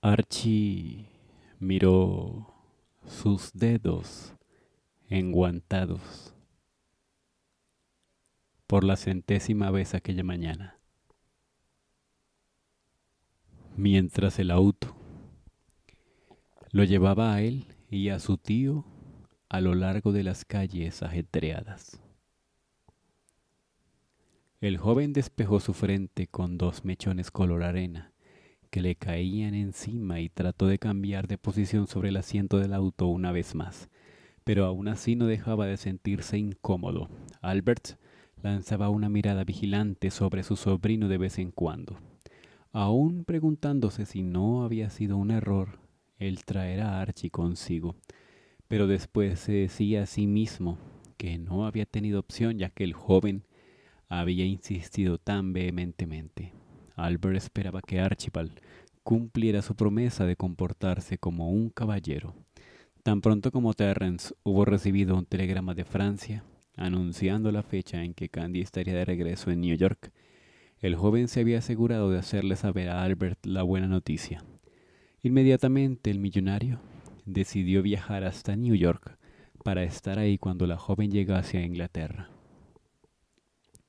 Archie miró sus dedos enguantados por la centésima vez aquella mañana, mientras el auto lo llevaba a él y a su tío a lo largo de las calles ajetreadas. El joven despejó su frente con dos mechones color arena que le caían encima y trató de cambiar de posición sobre el asiento del auto una vez más, pero aún así no dejaba de sentirse incómodo. Albert lanzaba una mirada vigilante sobre su sobrino de vez en cuando. Aún preguntándose si no había sido un error el traer a Archie consigo, pero después se decía a sí mismo que no había tenido opción ya que el joven había insistido tan vehementemente. Albert esperaba que Archibald cumpliera su promesa de comportarse como un caballero. Tan pronto como Terrence hubo recibido un telegrama de Francia anunciando la fecha en que Candy estaría de regreso en New York, el joven se había asegurado de hacerle saber a Albert la buena noticia. Inmediatamente el millonario decidió viajar hasta New York para estar ahí cuando la joven llegase a Inglaterra.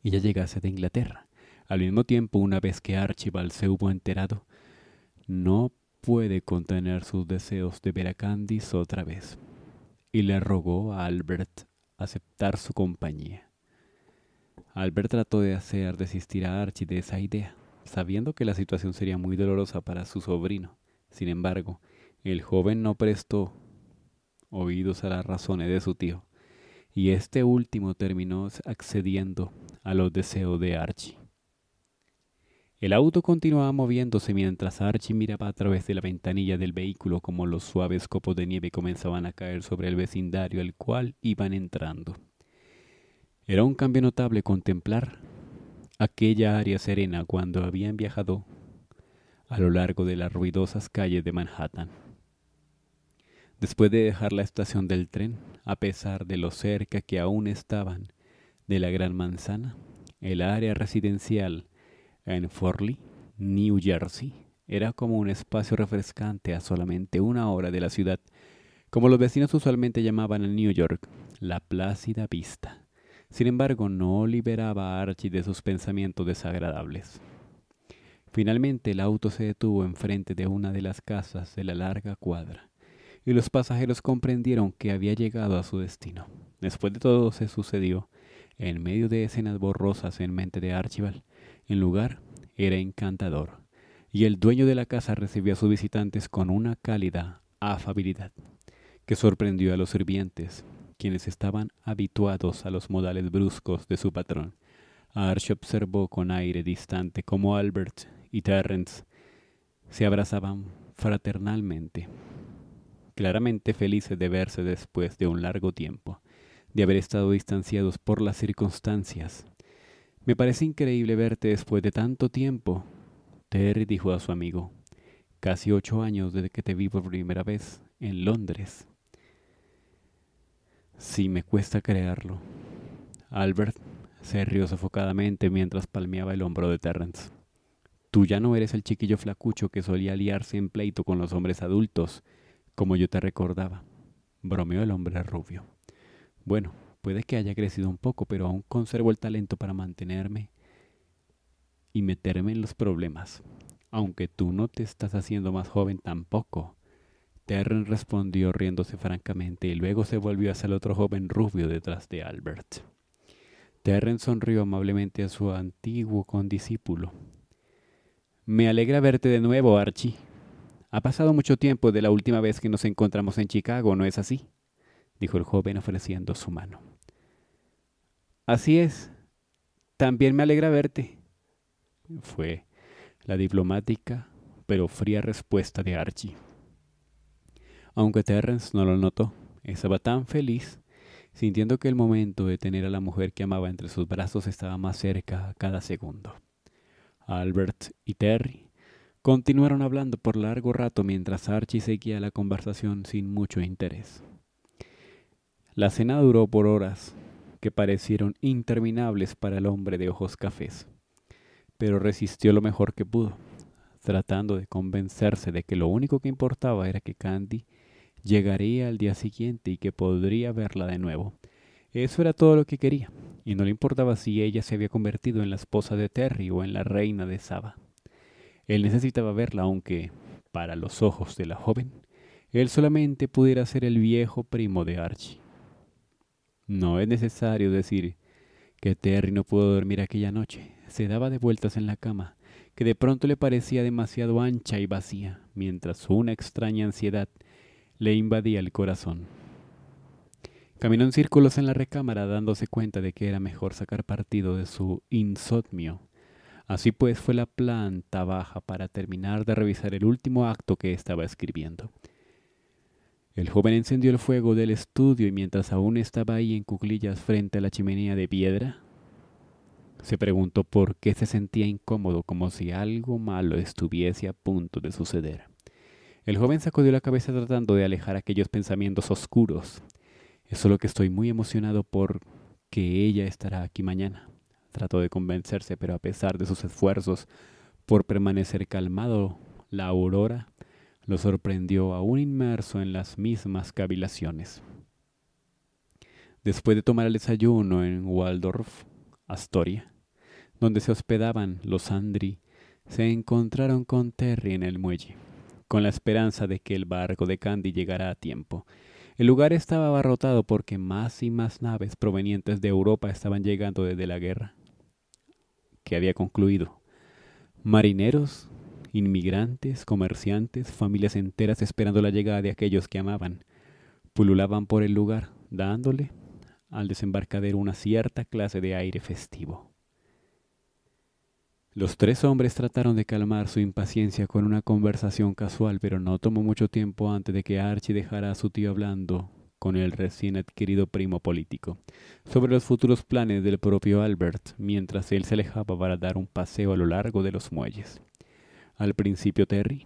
Ella llegase de Inglaterra. Al mismo tiempo, una vez que Archibald se hubo enterado, no puede contener sus deseos de ver a Candice otra vez, y le rogó a Albert aceptar su compañía. Albert trató de hacer desistir a Archie de esa idea, sabiendo que la situación sería muy dolorosa para su sobrino. Sin embargo, el joven no prestó oídos a las razones de su tío, y este último terminó accediendo a los deseos de Archie. El auto continuaba moviéndose mientras Archie miraba a través de la ventanilla del vehículo como los suaves copos de nieve comenzaban a caer sobre el vecindario al cual iban entrando. Era un cambio notable contemplar aquella área serena cuando habían viajado a lo largo de las ruidosas calles de Manhattan. Después de dejar la estación del tren, a pesar de lo cerca que aún estaban de la Gran Manzana, el área residencial en Forley, New Jersey, era como un espacio refrescante a solamente una hora de la ciudad, como los vecinos usualmente llamaban en New York, la plácida vista. Sin embargo, no liberaba a Archie de sus pensamientos desagradables. Finalmente el auto se detuvo enfrente de una de las casas de la larga cuadra, y los pasajeros comprendieron que había llegado a su destino. Después de todo se sucedió, en medio de escenas borrosas en mente de Archibald, el lugar era encantador, y el dueño de la casa recibió a sus visitantes con una cálida afabilidad que sorprendió a los sirvientes, quienes estaban habituados a los modales bruscos de su patrón. Arch observó con aire distante cómo Albert y Terrence se abrazaban fraternalmente, claramente felices de verse después de un largo tiempo, de haber estado distanciados por las circunstancias me parece increíble verte después de tanto tiempo, Terry dijo a su amigo. Casi ocho años desde que te vi por primera vez en Londres. Sí, me cuesta creerlo. Albert se rió sofocadamente mientras palmeaba el hombro de Terrence. Tú ya no eres el chiquillo flacucho que solía liarse en pleito con los hombres adultos, como yo te recordaba, bromeó el hombre rubio. Bueno, Puede que haya crecido un poco, pero aún conservo el talento para mantenerme y meterme en los problemas. Aunque tú no te estás haciendo más joven tampoco. Terren respondió riéndose francamente y luego se volvió hacia el otro joven rubio detrás de Albert. Terren sonrió amablemente a su antiguo condiscípulo. Me alegra verte de nuevo, Archie. Ha pasado mucho tiempo de la última vez que nos encontramos en Chicago, ¿no es así? dijo el joven ofreciendo su mano. Así es, también me alegra verte, fue la diplomática pero fría respuesta de Archie. Aunque Terrence no lo notó, estaba tan feliz, sintiendo que el momento de tener a la mujer que amaba entre sus brazos estaba más cerca cada segundo. Albert y Terry continuaron hablando por largo rato mientras Archie seguía la conversación sin mucho interés. La cena duró por horas, que parecieron interminables para el hombre de ojos cafés, pero resistió lo mejor que pudo, tratando de convencerse de que lo único que importaba era que Candy llegaría al día siguiente y que podría verla de nuevo. Eso era todo lo que quería, y no le importaba si ella se había convertido en la esposa de Terry o en la reina de Saba. Él necesitaba verla, aunque, para los ojos de la joven, él solamente pudiera ser el viejo primo de Archie. No es necesario decir que Terry no pudo dormir aquella noche. Se daba de vueltas en la cama, que de pronto le parecía demasiado ancha y vacía, mientras una extraña ansiedad le invadía el corazón. Caminó en círculos en la recámara dándose cuenta de que era mejor sacar partido de su insomnio. Así pues fue la planta baja para terminar de revisar el último acto que estaba escribiendo. El joven encendió el fuego del estudio y mientras aún estaba ahí en cuclillas frente a la chimenea de piedra, se preguntó por qué se sentía incómodo como si algo malo estuviese a punto de suceder. El joven sacudió la cabeza tratando de alejar aquellos pensamientos oscuros. Es solo que estoy muy emocionado por que ella estará aquí mañana. Trató de convencerse, pero a pesar de sus esfuerzos por permanecer calmado, la aurora lo sorprendió aún inmerso en las mismas cavilaciones. Después de tomar el desayuno en Waldorf, Astoria, donde se hospedaban los Andri, se encontraron con Terry en el muelle, con la esperanza de que el barco de Candy llegara a tiempo. El lugar estaba abarrotado porque más y más naves provenientes de Europa estaban llegando desde la guerra, que había concluido. Marineros, inmigrantes, comerciantes, familias enteras esperando la llegada de aquellos que amaban. Pululaban por el lugar, dándole al desembarcadero una cierta clase de aire festivo. Los tres hombres trataron de calmar su impaciencia con una conversación casual, pero no tomó mucho tiempo antes de que Archie dejara a su tío hablando con el recién adquirido primo político, sobre los futuros planes del propio Albert, mientras él se alejaba para dar un paseo a lo largo de los muelles. Al principio Terry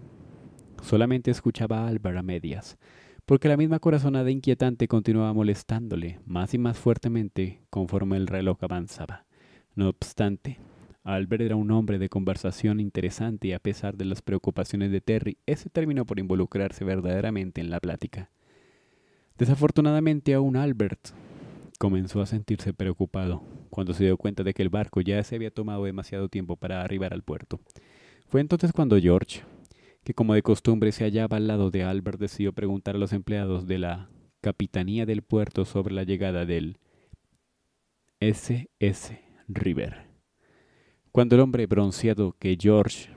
solamente escuchaba a Álvaro a medias, porque la misma corazonada inquietante continuaba molestándole más y más fuertemente conforme el reloj avanzaba. No obstante, Albert era un hombre de conversación interesante y a pesar de las preocupaciones de Terry, ese terminó por involucrarse verdaderamente en la plática. Desafortunadamente aún Albert comenzó a sentirse preocupado cuando se dio cuenta de que el barco ya se había tomado demasiado tiempo para arribar al puerto. Fue entonces cuando George, que como de costumbre se hallaba al lado de Albert, decidió preguntar a los empleados de la Capitanía del Puerto sobre la llegada del S.S. River. Cuando el hombre bronceado que George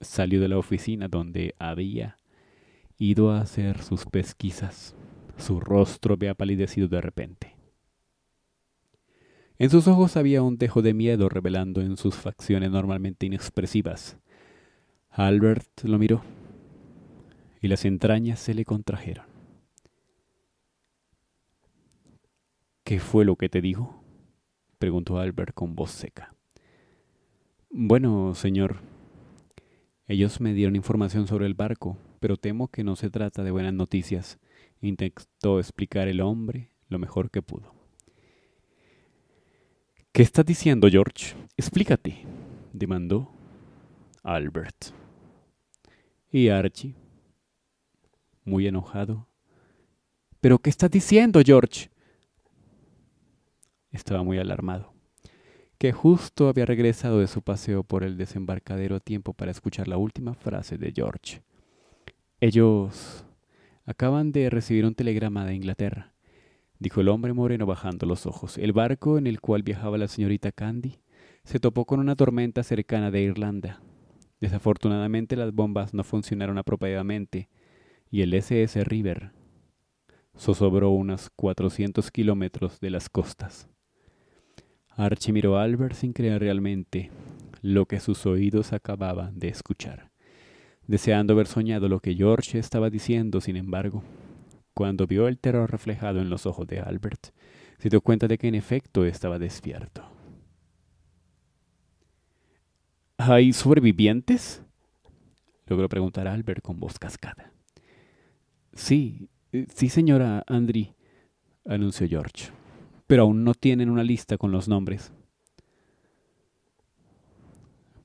salió de la oficina donde había ido a hacer sus pesquisas, su rostro había palidecido de repente. En sus ojos había un dejo de miedo revelando en sus facciones normalmente inexpresivas. Albert lo miró y las entrañas se le contrajeron. ¿Qué fue lo que te dijo? preguntó Albert con voz seca. Bueno, señor, ellos me dieron información sobre el barco, pero temo que no se trata de buenas noticias. Intentó explicar el hombre lo mejor que pudo. ¿Qué estás diciendo, George? Explícate, demandó Albert. Y Archie, muy enojado. ¿Pero qué estás diciendo, George? Estaba muy alarmado, que justo había regresado de su paseo por el desembarcadero a tiempo para escuchar la última frase de George. Ellos acaban de recibir un telegrama de Inglaterra dijo el hombre moreno bajando los ojos. El barco en el cual viajaba la señorita Candy se topó con una tormenta cercana de Irlanda. Desafortunadamente las bombas no funcionaron apropiadamente y el SS River zozobró unas 400 kilómetros de las costas. Archie miró a Albert sin creer realmente lo que sus oídos acababan de escuchar, deseando haber soñado lo que George estaba diciendo, sin embargo, cuando vio el terror reflejado en los ojos de Albert, se dio cuenta de que en efecto estaba despierto. ¿Hay sobrevivientes? Logró preguntar Albert con voz cascada. Sí, sí, señora Andri, anunció George. Pero aún no tienen una lista con los nombres.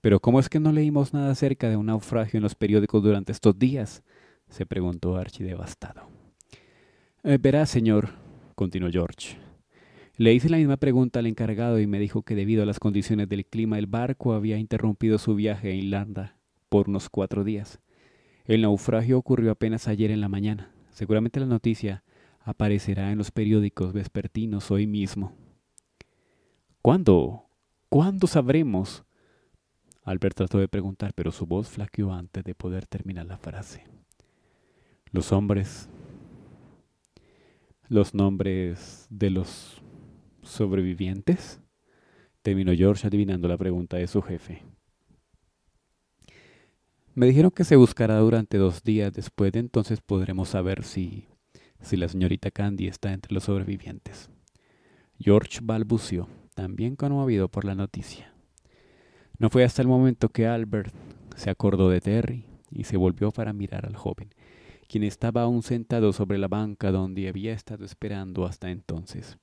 Pero ¿cómo es que no leímos nada acerca de un naufragio en los periódicos durante estos días? se preguntó Archie devastado. Eh, verá, señor, continuó George. Le hice la misma pregunta al encargado y me dijo que debido a las condiciones del clima el barco había interrumpido su viaje a Irlanda por unos cuatro días. El naufragio ocurrió apenas ayer en la mañana. Seguramente la noticia aparecerá en los periódicos vespertinos hoy mismo. ¿Cuándo? ¿Cuándo sabremos? Albert trató de preguntar, pero su voz flaqueó antes de poder terminar la frase. Los hombres los nombres de los sobrevivientes? Terminó George adivinando la pregunta de su jefe. Me dijeron que se buscará durante dos días. Después de entonces podremos saber si, si la señorita Candy está entre los sobrevivientes. George balbució, también conmovido por la noticia. No fue hasta el momento que Albert se acordó de Terry y se volvió para mirar al joven quien estaba aún sentado sobre la banca donde había estado esperando hasta entonces.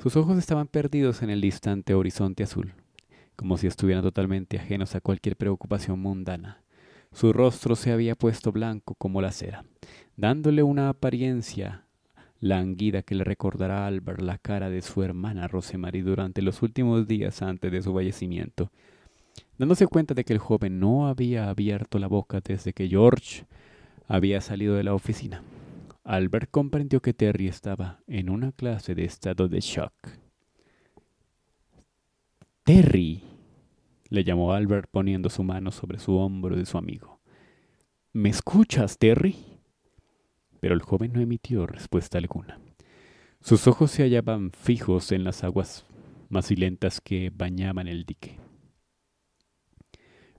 Sus ojos estaban perdidos en el distante horizonte azul, como si estuvieran totalmente ajenos a cualquier preocupación mundana. Su rostro se había puesto blanco como la cera, dándole una apariencia languida que le recordará al ver la cara de su hermana Rosemary durante los últimos días antes de su fallecimiento. Dándose cuenta de que el joven no había abierto la boca desde que George había salido de la oficina. Albert comprendió que Terry estaba en una clase de estado de shock. Terry, le llamó Albert poniendo su mano sobre su hombro de su amigo. ¿Me escuchas, Terry? Pero el joven no emitió respuesta alguna. Sus ojos se hallaban fijos en las aguas más que bañaban el dique.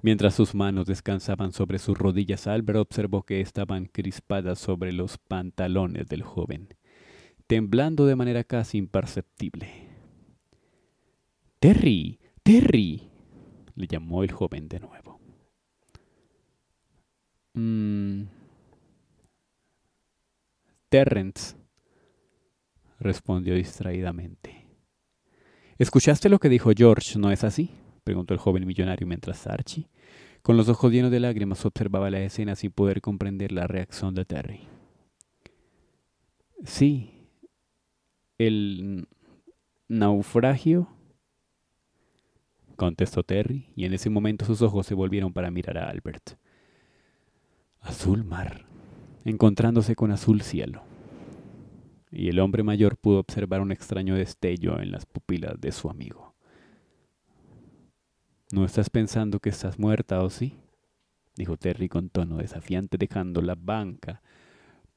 Mientras sus manos descansaban sobre sus rodillas, Albert observó que estaban crispadas sobre los pantalones del joven, temblando de manera casi imperceptible. Terry, Terry, le llamó el joven de nuevo. Mm. Terrence, respondió distraídamente. ¿Escuchaste lo que dijo George, no es así? preguntó el joven millonario mientras Archie, con los ojos llenos de lágrimas, observaba la escena sin poder comprender la reacción de Terry. Sí, el naufragio, contestó Terry, y en ese momento sus ojos se volvieron para mirar a Albert. Azul mar, encontrándose con azul cielo. Y el hombre mayor pudo observar un extraño destello en las pupilas de su amigo. ¿No estás pensando que estás muerta o sí? dijo Terry con tono desafiante, dejando la banca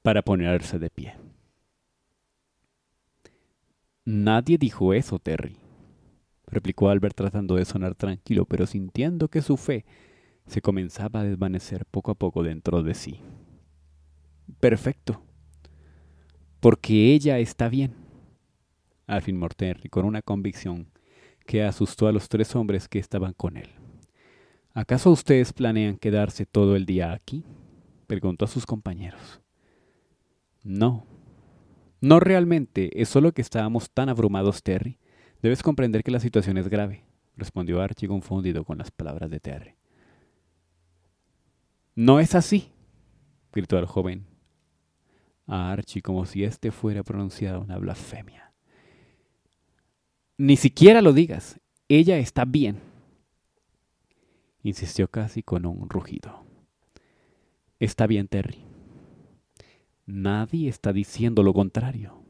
para ponerse de pie. Nadie dijo eso, Terry, replicó Albert tratando de sonar tranquilo, pero sintiendo que su fe se comenzaba a desvanecer poco a poco dentro de sí. Perfecto, porque ella está bien, afirmó Terry con una convicción que asustó a los tres hombres que estaban con él. ¿Acaso ustedes planean quedarse todo el día aquí? preguntó a sus compañeros. No. No realmente, es solo que estábamos tan abrumados, Terry. Debes comprender que la situación es grave, respondió Archie confundido con las palabras de Terry. No es así, gritó el joven a Archie como si éste fuera pronunciado una blasfemia. Ni siquiera lo digas. Ella está bien. Insistió casi con un rugido. Está bien, Terry. Nadie está diciendo lo contrario.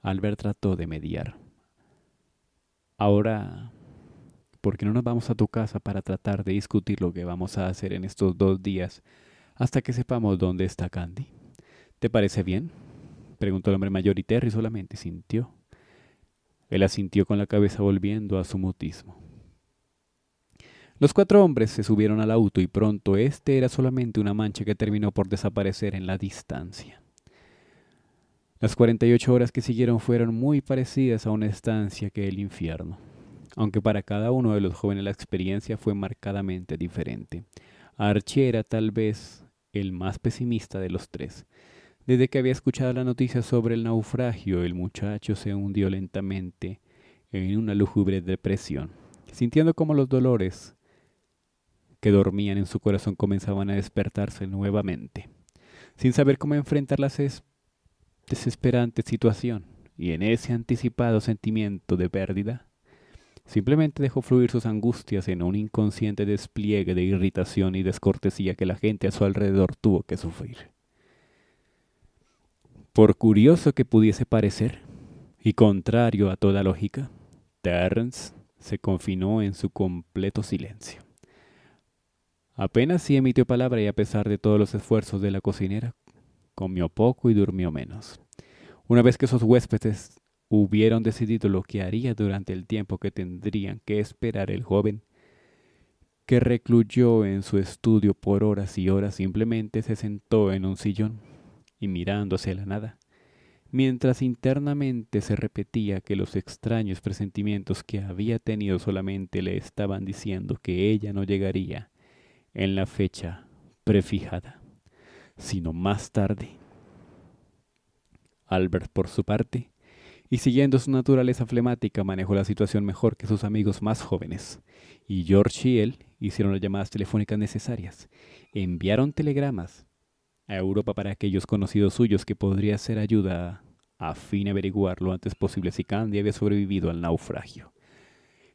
Albert trató de mediar. Ahora, ¿por qué no nos vamos a tu casa para tratar de discutir lo que vamos a hacer en estos dos días hasta que sepamos dónde está Candy? ¿Te parece bien? Preguntó el hombre mayor y Terry solamente sintió él asintió con la cabeza volviendo a su mutismo. Los cuatro hombres se subieron al auto y pronto este era solamente una mancha que terminó por desaparecer en la distancia. Las 48 horas que siguieron fueron muy parecidas a una estancia que el infierno, aunque para cada uno de los jóvenes la experiencia fue marcadamente diferente. Archie era tal vez el más pesimista de los tres, desde que había escuchado la noticia sobre el naufragio, el muchacho se hundió lentamente en una lúgubre depresión, sintiendo como los dolores que dormían en su corazón comenzaban a despertarse nuevamente, sin saber cómo enfrentar la desesperante situación, y en ese anticipado sentimiento de pérdida, simplemente dejó fluir sus angustias en un inconsciente despliegue de irritación y descortesía que la gente a su alrededor tuvo que sufrir. Por curioso que pudiese parecer, y contrario a toda lógica, Terrence se confinó en su completo silencio. Apenas sí emitió palabra y a pesar de todos los esfuerzos de la cocinera, comió poco y durmió menos. Una vez que esos huéspedes hubieron decidido lo que haría durante el tiempo que tendrían que esperar el joven, que recluyó en su estudio por horas y horas, simplemente se sentó en un sillón y mirando hacia la nada, mientras internamente se repetía que los extraños presentimientos que había tenido solamente le estaban diciendo que ella no llegaría en la fecha prefijada, sino más tarde. Albert, por su parte, y siguiendo su naturaleza flemática, manejó la situación mejor que sus amigos más jóvenes. Y George y él hicieron las llamadas telefónicas necesarias, enviaron telegramas, a Europa para aquellos conocidos suyos que podría ser ayuda a fin de averiguar lo antes posible si Candy había sobrevivido al naufragio.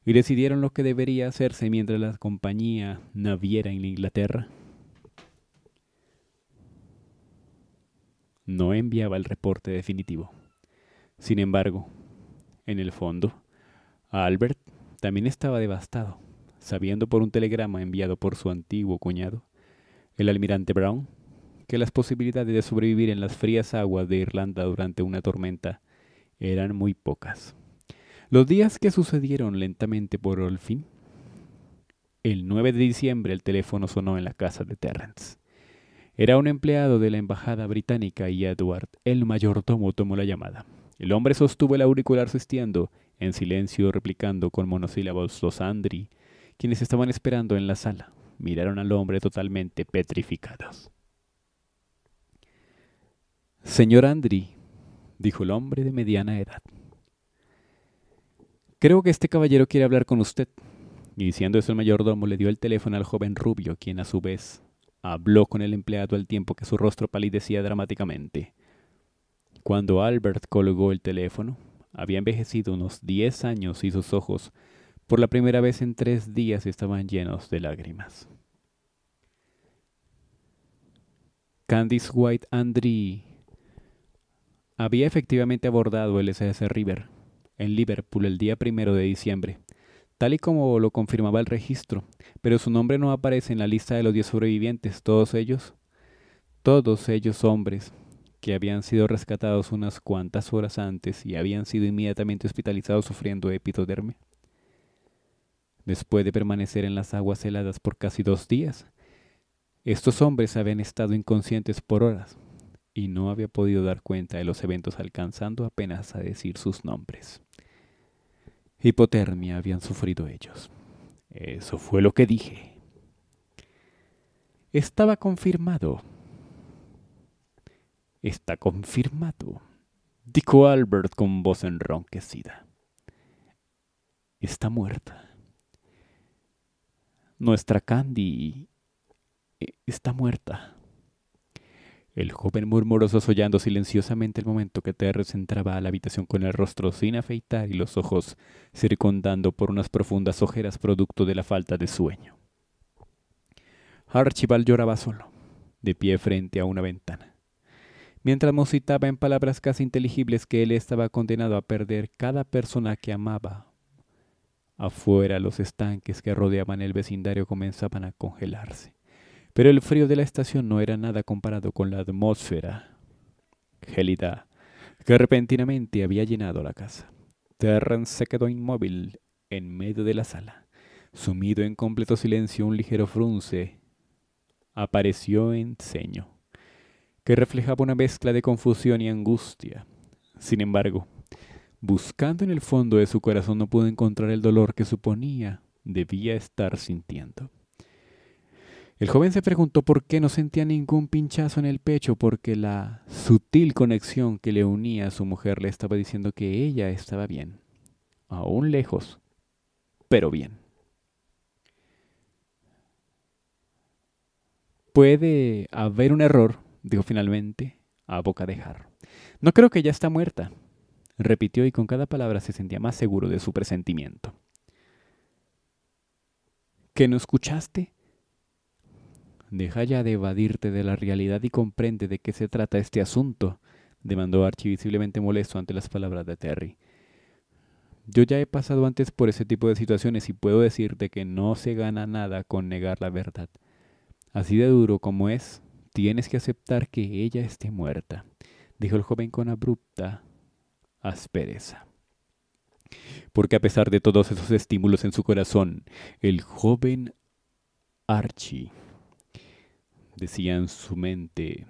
Y decidieron lo que debería hacerse mientras la compañía naviera en Inglaterra. No enviaba el reporte definitivo. Sin embargo, en el fondo, Albert también estaba devastado, sabiendo por un telegrama enviado por su antiguo cuñado, el almirante Brown, que las posibilidades de sobrevivir en las frías aguas de Irlanda durante una tormenta eran muy pocas. Los días que sucedieron lentamente por el El 9 de diciembre el teléfono sonó en la casa de Terrence. Era un empleado de la embajada británica y Edward, el mayordomo, tomó la llamada. El hombre sostuvo el auricular sosteniendo, en silencio replicando con monosílabos los Andri, quienes estaban esperando en la sala. Miraron al hombre totalmente petrificados. Señor Andri, dijo el hombre de mediana edad, creo que este caballero quiere hablar con usted. Y diciendo eso el mayordomo le dio el teléfono al joven rubio, quien a su vez habló con el empleado al tiempo que su rostro palidecía dramáticamente. Cuando Albert colgó el teléfono, había envejecido unos diez años y sus ojos, por la primera vez en tres días, estaban llenos de lágrimas. Candice White Andri — había efectivamente abordado el SS River en Liverpool el día primero de diciembre, tal y como lo confirmaba el registro, pero su nombre no aparece en la lista de los 10 sobrevivientes, todos ellos, todos ellos hombres que habían sido rescatados unas cuantas horas antes y habían sido inmediatamente hospitalizados sufriendo epitodermia. Después de permanecer en las aguas heladas por casi dos días, estos hombres habían estado inconscientes por horas, y no había podido dar cuenta de los eventos alcanzando apenas a decir sus nombres. Hipotermia habían sufrido ellos. Eso fue lo que dije. Estaba confirmado. Está confirmado, dijo Albert con voz enronquecida. Está muerta. Nuestra Candy eh, está muerta. El joven murmuró sosollando silenciosamente el momento que Terrence entraba a la habitación con el rostro sin afeitar y los ojos circundando por unas profundas ojeras producto de la falta de sueño. Archibald lloraba solo, de pie frente a una ventana, mientras musitaba en palabras casi inteligibles que él estaba condenado a perder cada persona que amaba. Afuera los estanques que rodeaban el vecindario comenzaban a congelarse pero el frío de la estación no era nada comparado con la atmósfera gélida que repentinamente había llenado la casa. Terrence se quedó inmóvil en medio de la sala. Sumido en completo silencio, un ligero frunce apareció en ceño, que reflejaba una mezcla de confusión y angustia. Sin embargo, buscando en el fondo de su corazón no pudo encontrar el dolor que suponía debía estar sintiendo. El joven se preguntó por qué no sentía ningún pinchazo en el pecho, porque la sutil conexión que le unía a su mujer le estaba diciendo que ella estaba bien, aún lejos, pero bien. Puede haber un error, dijo finalmente, a boca de jarro. No creo que ya está muerta, repitió y con cada palabra se sentía más seguro de su presentimiento. ¿Que no escuchaste? Deja ya de evadirte de la realidad y comprende de qué se trata este asunto, demandó Archie visiblemente molesto ante las palabras de Terry. Yo ya he pasado antes por ese tipo de situaciones y puedo decirte que no se gana nada con negar la verdad. Así de duro como es, tienes que aceptar que ella esté muerta, dijo el joven con abrupta aspereza. Porque a pesar de todos esos estímulos en su corazón, el joven Archie decía en su mente,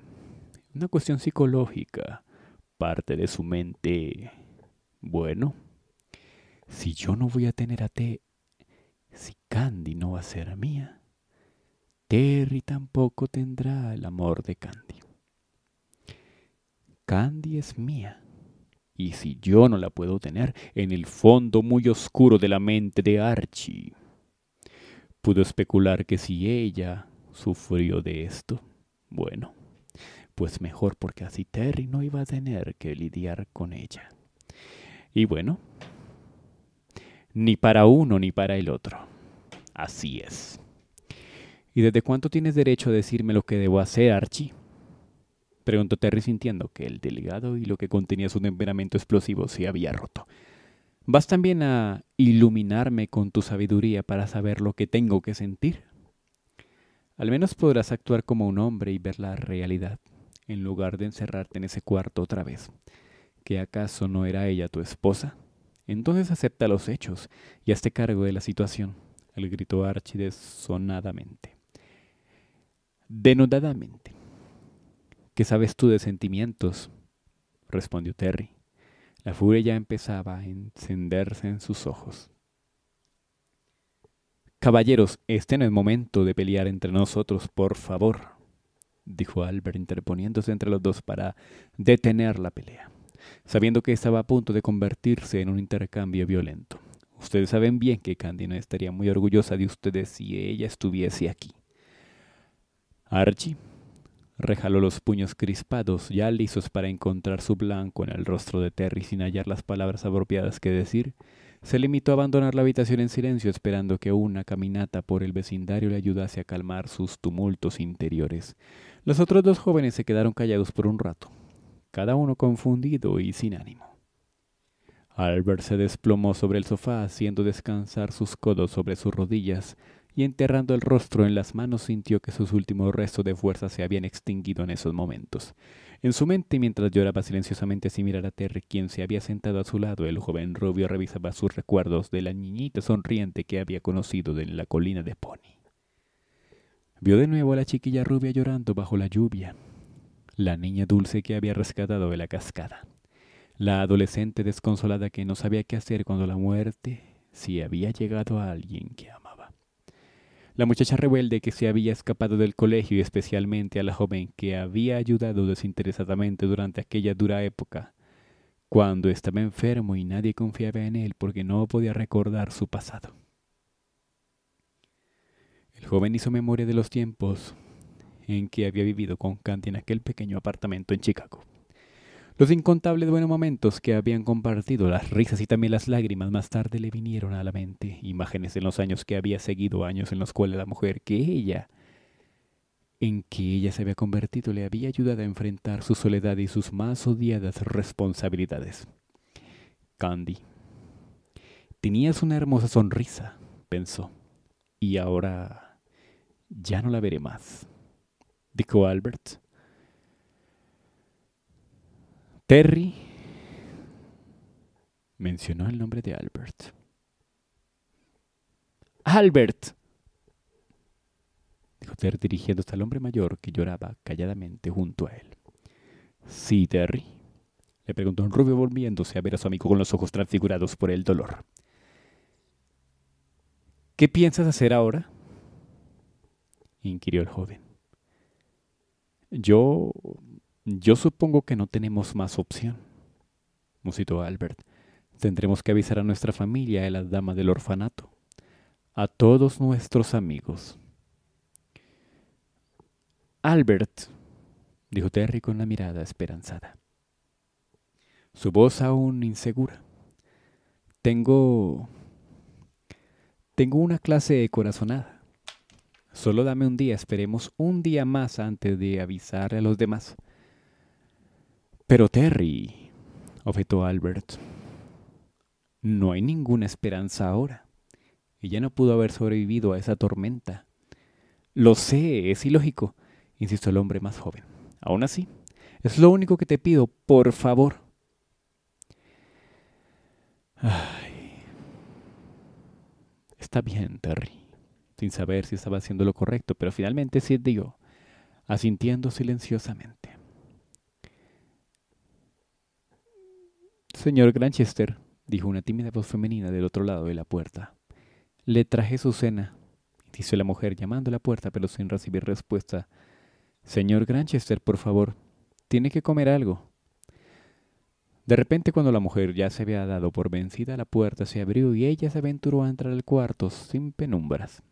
una cuestión psicológica, parte de su mente, bueno, si yo no voy a tener a T, si Candy no va a ser mía, Terry tampoco tendrá el amor de Candy. Candy es mía. Y si yo no la puedo tener, en el fondo muy oscuro de la mente de Archie, pudo especular que si ella sufrió de esto. Bueno, pues mejor porque así Terry no iba a tener que lidiar con ella. Y bueno, ni para uno ni para el otro. Así es. ¿Y desde cuánto tienes derecho a decirme lo que debo hacer, Archie? Preguntó Terry sintiendo que el delegado y lo que contenía su temperamento explosivo se había roto. ¿Vas también a iluminarme con tu sabiduría para saber lo que tengo que sentir? Al menos podrás actuar como un hombre y ver la realidad, en lugar de encerrarte en ese cuarto otra vez. ¿Que acaso no era ella tu esposa? Entonces acepta los hechos y hazte cargo de la situación, le gritó Archie desonadamente. Denodadamente. ¿Qué sabes tú de sentimientos? respondió Terry. La furia ya empezaba a encenderse en sus ojos. Caballeros, este no es momento de pelear entre nosotros, por favor, dijo Albert interponiéndose entre los dos para detener la pelea, sabiendo que estaba a punto de convertirse en un intercambio violento. Ustedes saben bien que Candina estaría muy orgullosa de ustedes si ella estuviese aquí. Archie rejaló los puños crispados, ya lisos para encontrar su blanco en el rostro de Terry sin hallar las palabras apropiadas que decir, se limitó a abandonar la habitación en silencio esperando que una caminata por el vecindario le ayudase a calmar sus tumultos interiores. Los otros dos jóvenes se quedaron callados por un rato, cada uno confundido y sin ánimo. Albert se desplomó sobre el sofá haciendo descansar sus codos sobre sus rodillas y enterrando el rostro en las manos sintió que sus últimos restos de fuerza se habían extinguido en esos momentos. En su mente, mientras lloraba silenciosamente sin mirar a Terry, quien se había sentado a su lado, el joven rubio revisaba sus recuerdos de la niñita sonriente que había conocido en la colina de Pony. Vio de nuevo a la chiquilla rubia llorando bajo la lluvia, la niña dulce que había rescatado de la cascada, la adolescente desconsolada que no sabía qué hacer cuando la muerte, si había llegado a alguien que la muchacha rebelde que se había escapado del colegio y especialmente a la joven que había ayudado desinteresadamente durante aquella dura época, cuando estaba enfermo y nadie confiaba en él porque no podía recordar su pasado. El joven hizo memoria de los tiempos en que había vivido con Kant en aquel pequeño apartamento en Chicago. Los incontables buenos momentos que habían compartido, las risas y también las lágrimas más tarde le vinieron a la mente, imágenes de los años que había seguido, años en los cuales la mujer que ella, en que ella se había convertido, le había ayudado a enfrentar su soledad y sus más odiadas responsabilidades. Candy. Tenías una hermosa sonrisa, pensó, y ahora ya no la veré más, dijo Albert Terry mencionó el nombre de Albert. Albert, dijo Terry dirigiéndose al hombre mayor que lloraba calladamente junto a él. Sí, Terry, le preguntó un rubio volviéndose a ver a su amigo con los ojos transfigurados por el dolor. ¿Qué piensas hacer ahora? inquirió el joven. Yo yo supongo que no tenemos más opción, musitó Albert. Tendremos que avisar a nuestra familia a la dama del orfanato, a todos nuestros amigos. Albert, dijo Terry con la mirada esperanzada. Su voz aún insegura. Tengo... Tengo una clase de corazonada. Solo dame un día, esperemos un día más antes de avisar a los demás. Pero Terry, objetó Albert, no hay ninguna esperanza ahora. Ella no pudo haber sobrevivido a esa tormenta. Lo sé, es ilógico, insistió el hombre más joven. Aún así, es lo único que te pido, por favor. Ay. Está bien, Terry, sin saber si estaba haciendo lo correcto, pero finalmente sí digo, asintiendo silenciosamente. Señor Granchester, dijo una tímida voz femenina del otro lado de la puerta. Le traje su cena, dice la mujer llamando a la puerta pero sin recibir respuesta. Señor Granchester, por favor, tiene que comer algo. De repente, cuando la mujer ya se había dado por vencida, la puerta se abrió y ella se aventuró a entrar al cuarto sin penumbras.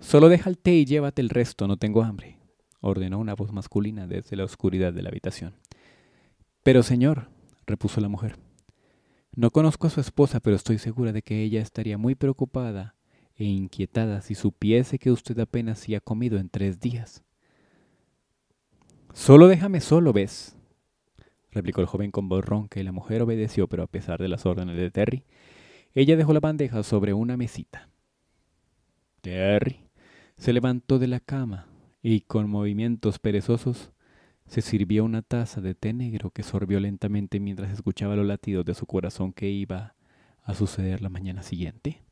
Solo deja el té y llévate el resto, no tengo hambre, ordenó una voz masculina desde la oscuridad de la habitación. Pero señor, repuso la mujer, no conozco a su esposa, pero estoy segura de que ella estaría muy preocupada e inquietada si supiese que usted apenas se ha comido en tres días. Solo déjame solo, ves, replicó el joven con voz ronca y la mujer obedeció, pero a pesar de las órdenes de Terry, ella dejó la bandeja sobre una mesita. Terry se levantó de la cama y con movimientos perezosos se sirvió una taza de té negro que sorbió lentamente mientras escuchaba los latidos de su corazón que iba a suceder la mañana siguiente.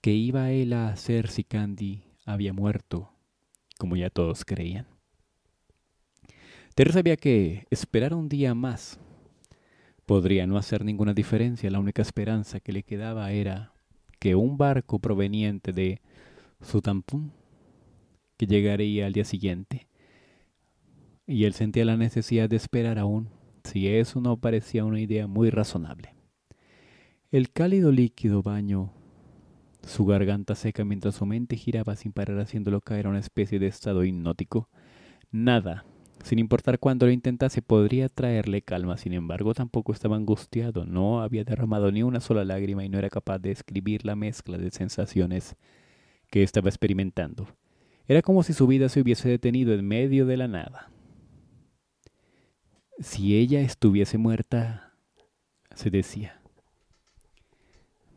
¿Qué iba él a hacer si Candy había muerto, como ya todos creían? Teresa sabía que esperar un día más podría no hacer ninguna diferencia. La única esperanza que le quedaba era que un barco proveniente de Sutampun, que llegaría al día siguiente, y él sentía la necesidad de esperar aún, si eso no parecía una idea muy razonable. El cálido líquido baño su garganta seca mientras su mente giraba sin parar haciéndolo caer a una especie de estado hipnótico. Nada, sin importar cuándo lo intentase, podría traerle calma, sin embargo tampoco estaba angustiado, no había derramado ni una sola lágrima y no era capaz de escribir la mezcla de sensaciones que estaba experimentando. Era como si su vida se hubiese detenido en medio de la nada. Si ella estuviese muerta, se decía,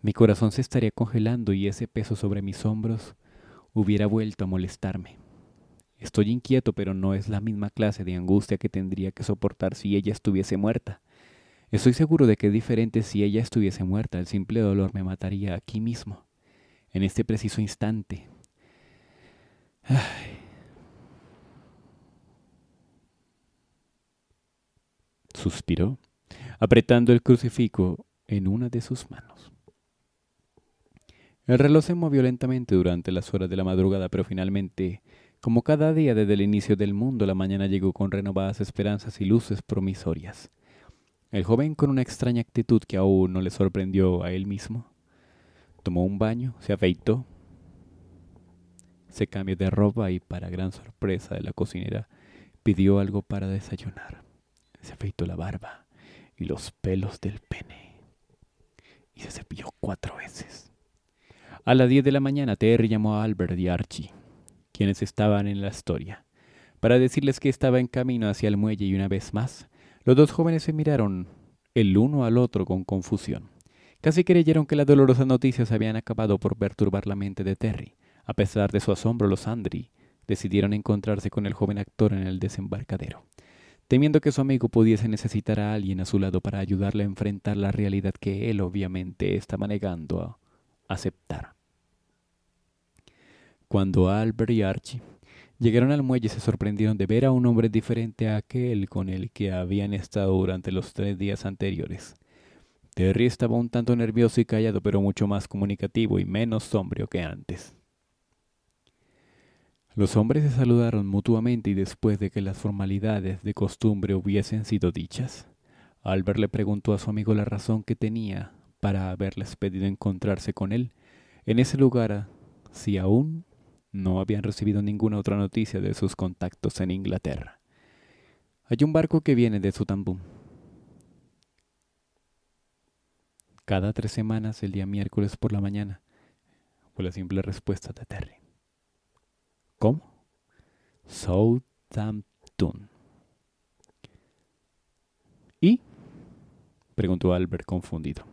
mi corazón se estaría congelando y ese peso sobre mis hombros hubiera vuelto a molestarme. Estoy inquieto, pero no es la misma clase de angustia que tendría que soportar si ella estuviese muerta. Estoy seguro de que es diferente si ella estuviese muerta. El simple dolor me mataría aquí mismo, en este preciso instante. Ay. suspiró, apretando el crucifijo en una de sus manos. El reloj se movió lentamente durante las horas de la madrugada, pero finalmente, como cada día desde el inicio del mundo, la mañana llegó con renovadas esperanzas y luces promisorias. El joven, con una extraña actitud que aún no le sorprendió a él mismo, tomó un baño, se afeitó, se cambió de ropa y, para gran sorpresa de la cocinera, pidió algo para desayunar se afeitó la barba y los pelos del pene y se cepilló cuatro veces. A las 10 de la mañana Terry llamó a Albert y Archie, quienes estaban en la historia, para decirles que estaba en camino hacia el muelle y una vez más, los dos jóvenes se miraron el uno al otro con confusión. Casi creyeron que las dolorosas noticias habían acabado por perturbar la mente de Terry. A pesar de su asombro, los Andri decidieron encontrarse con el joven actor en el desembarcadero temiendo que su amigo pudiese necesitar a alguien a su lado para ayudarle a enfrentar la realidad que él obviamente estaba negando a aceptar. Cuando Albert y Archie llegaron al muelle se sorprendieron de ver a un hombre diferente a aquel con el que habían estado durante los tres días anteriores. Terry estaba un tanto nervioso y callado, pero mucho más comunicativo y menos sombrío que antes. Los hombres se saludaron mutuamente y después de que las formalidades de costumbre hubiesen sido dichas, Albert le preguntó a su amigo la razón que tenía para haberles pedido encontrarse con él en ese lugar si aún no habían recibido ninguna otra noticia de sus contactos en Inglaterra. Hay un barco que viene de Sutambum. Cada tres semanas el día miércoles por la mañana, fue la simple respuesta de Terry. ¿Cómo? Southampton. ¿Y? Preguntó Albert confundido.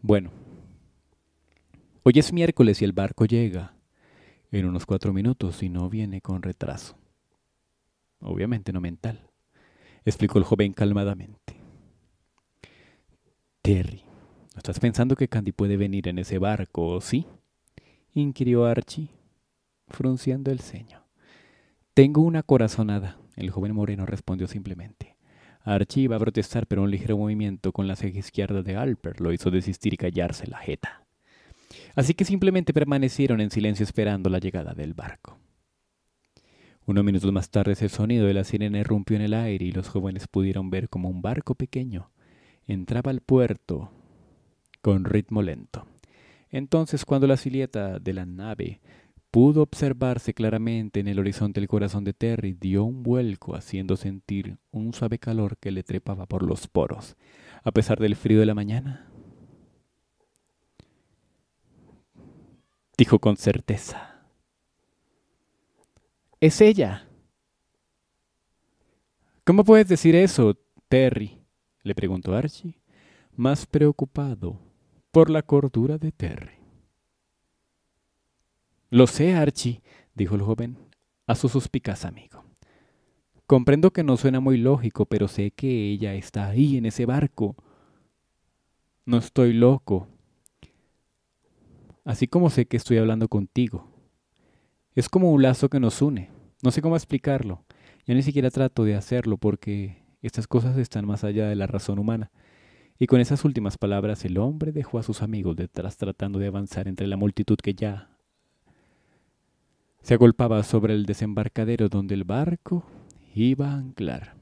Bueno, hoy es miércoles y el barco llega en unos cuatro minutos y no viene con retraso. Obviamente no mental, explicó el joven calmadamente. Terry, estás pensando que Candy puede venir en ese barco, o sí? inquirió Archie frunciendo el ceño. Tengo una corazonada, el joven moreno respondió simplemente. Archie iba a protestar, pero un ligero movimiento con la ceja izquierda de Alper lo hizo desistir y callarse la jeta. Así que simplemente permanecieron en silencio esperando la llegada del barco. Unos minutos más tarde el sonido de la sirena irrumpió en el aire y los jóvenes pudieron ver como un barco pequeño entraba al puerto con ritmo lento. Entonces cuando la silueta de la nave Pudo observarse claramente en el horizonte el corazón de Terry, dio un vuelco haciendo sentir un suave calor que le trepaba por los poros, a pesar del frío de la mañana. Dijo con certeza. Es ella. ¿Cómo puedes decir eso, Terry? le preguntó Archie, más preocupado por la cordura de Terry. Lo sé, Archie, dijo el joven a su suspicaz amigo. Comprendo que no suena muy lógico, pero sé que ella está ahí en ese barco. No estoy loco. Así como sé que estoy hablando contigo. Es como un lazo que nos une. No sé cómo explicarlo. Yo ni siquiera trato de hacerlo porque estas cosas están más allá de la razón humana. Y con esas últimas palabras el hombre dejó a sus amigos detrás tratando de avanzar entre la multitud que ya se agolpaba sobre el desembarcadero donde el barco iba a anclar.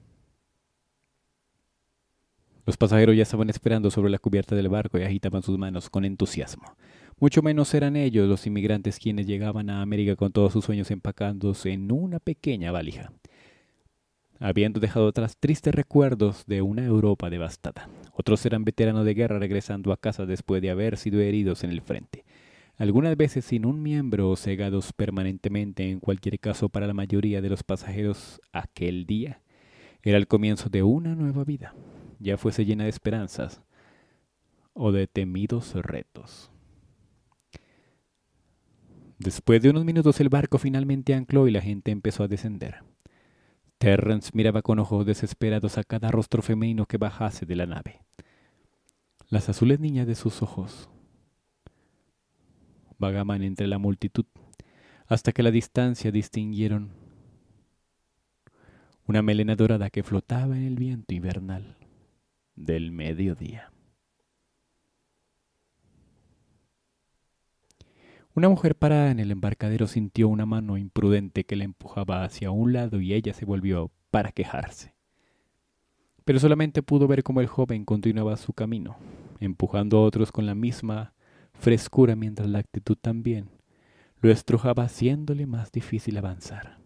Los pasajeros ya estaban esperando sobre la cubierta del barco y agitaban sus manos con entusiasmo. Mucho menos eran ellos los inmigrantes quienes llegaban a América con todos sus sueños empacándose en una pequeña valija, habiendo dejado atrás tristes recuerdos de una Europa devastada. Otros eran veteranos de guerra regresando a casa después de haber sido heridos en el frente algunas veces sin un miembro o cegados permanentemente, en cualquier caso para la mayoría de los pasajeros aquel día. Era el comienzo de una nueva vida, ya fuese llena de esperanzas o de temidos retos. Después de unos minutos el barco finalmente ancló y la gente empezó a descender. Terrence miraba con ojos desesperados a cada rostro femenino que bajase de la nave. Las azules niñas de sus ojos vagaban entre la multitud, hasta que a la distancia distinguieron una melena dorada que flotaba en el viento invernal del mediodía. Una mujer parada en el embarcadero sintió una mano imprudente que la empujaba hacia un lado y ella se volvió para quejarse. Pero solamente pudo ver cómo el joven continuaba su camino, empujando a otros con la misma frescura mientras la actitud también lo estrujaba haciéndole más difícil avanzar.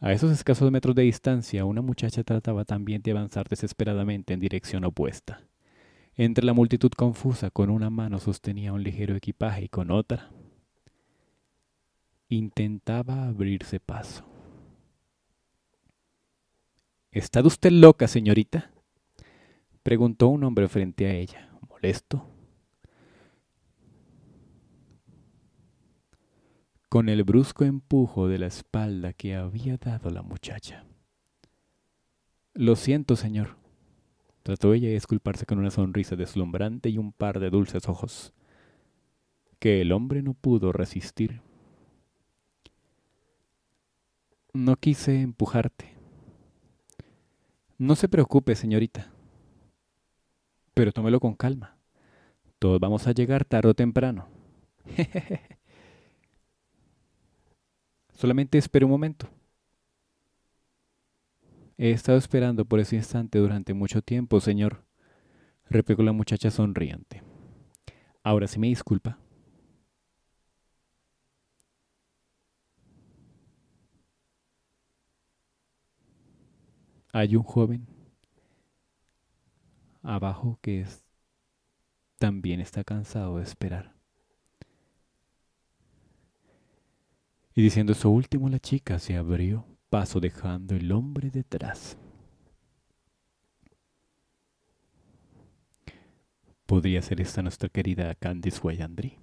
A esos escasos metros de distancia, una muchacha trataba también de avanzar desesperadamente en dirección opuesta. Entre la multitud confusa, con una mano sostenía un ligero equipaje y con otra intentaba abrirse paso. ¿Está usted loca, señorita? preguntó un hombre frente a ella, molesto, con el brusco empujo de la espalda que había dado la muchacha. Lo siento, señor, trató ella de disculparse con una sonrisa deslumbrante y un par de dulces ojos, que el hombre no pudo resistir. No quise empujarte. No se preocupe, señorita. Pero tómelo con calma. Todos vamos a llegar tarde o temprano. Solamente espere un momento. He estado esperando por ese instante durante mucho tiempo, señor, replicó la muchacha sonriente. Ahora sí me disculpa. Hay un joven abajo que es, también está cansado de esperar. Y diciendo eso último, la chica se abrió, paso dejando el hombre detrás. Podría ser esta nuestra querida Candice Wayandry?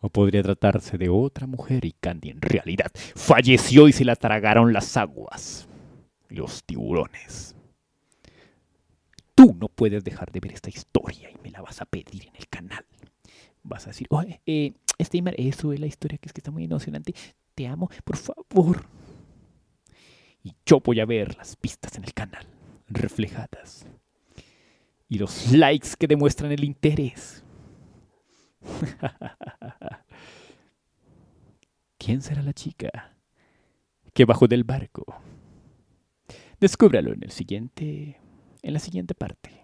O podría tratarse de otra mujer y Candy en realidad falleció y se la tragaron las aguas, los tiburones. Tú no puedes dejar de ver esta historia y me la vas a pedir en el canal. Vas a decir, oye, eh, Estimar eso es la historia, que es que está muy emocionante. Te amo, por favor. Y yo voy a ver las pistas en el canal, reflejadas. Y los likes que demuestran el interés. ¿Quién será la chica que bajó del barco? Descúbralo en el siguiente en la siguiente parte.